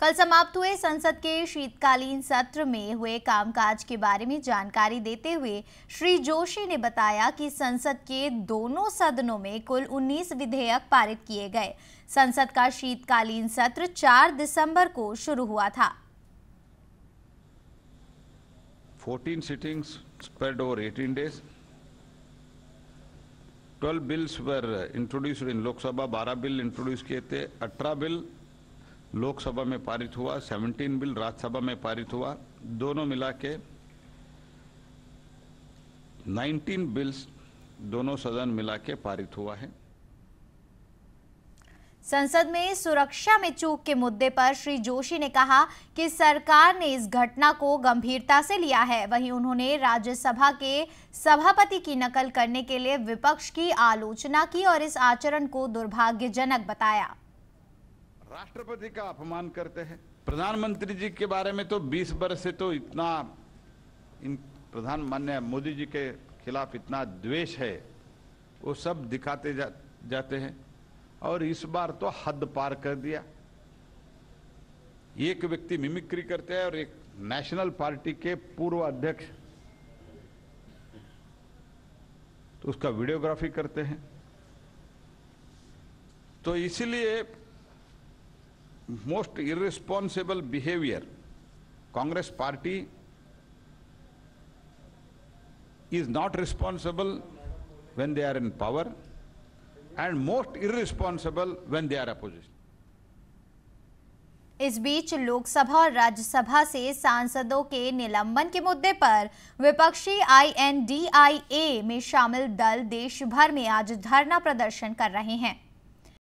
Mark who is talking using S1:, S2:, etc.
S1: कल समाप्त हुए संसद के शीतकालीन सत्र में हुए कामकाज के बारे में जानकारी देते हुए श्री जोशी ने बताया कि संसद के दोनों सदनों में कुल 19 विधेयक पारित किए गए संसद का शीतकालीन सत्र 4 दिसंबर को शुरू हुआ था
S2: 14 sittings spread over 18 days 12 bills were introduced in Lok Sabha 12 bill introduce किए थे अठारह बिल लोकसभा में पारित हुआ 17 बिल राज्यसभा में पारित हुआ दोनों मिला के नाइनटीन बिल्स दोनों सदन मिला के पारित हुआ है
S1: संसद में सुरक्षा में चूक के मुद्दे पर श्री जोशी ने कहा कि सरकार ने इस घटना को गंभीरता से लिया है वहीं उन्होंने राज्यसभा के सभापति की नकल करने के लिए विपक्ष की आलोचना की और इस आचरण को दुर्भाग्यजनक बताया
S2: राष्ट्रपति का अपमान करते हैं प्रधानमंत्री जी के बारे में तो 20 वर्ष से तो इतना इन प्रधान मान्य मोदी जी के खिलाफ इतना द्वेष है वो सब दिखाते जा, जाते हैं और इस बार तो हद पार कर दिया एक व्यक्ति मिमिक्री करते हैं और एक नेशनल पार्टी के पूर्व अध्यक्ष तो उसका वीडियोग्राफी करते हैं तो इसलिए most irresponsible behavior Congress party is not responsible when they are in power and most irresponsible when they are opposition.
S1: इस बीच लोकसभा और राज्यसभा से सांसदों के निलंबन के मुद्दे पर विपक्षी आईएनडीआईए में शामिल दल देश भर में आज धरना प्रदर्शन कर रहे हैं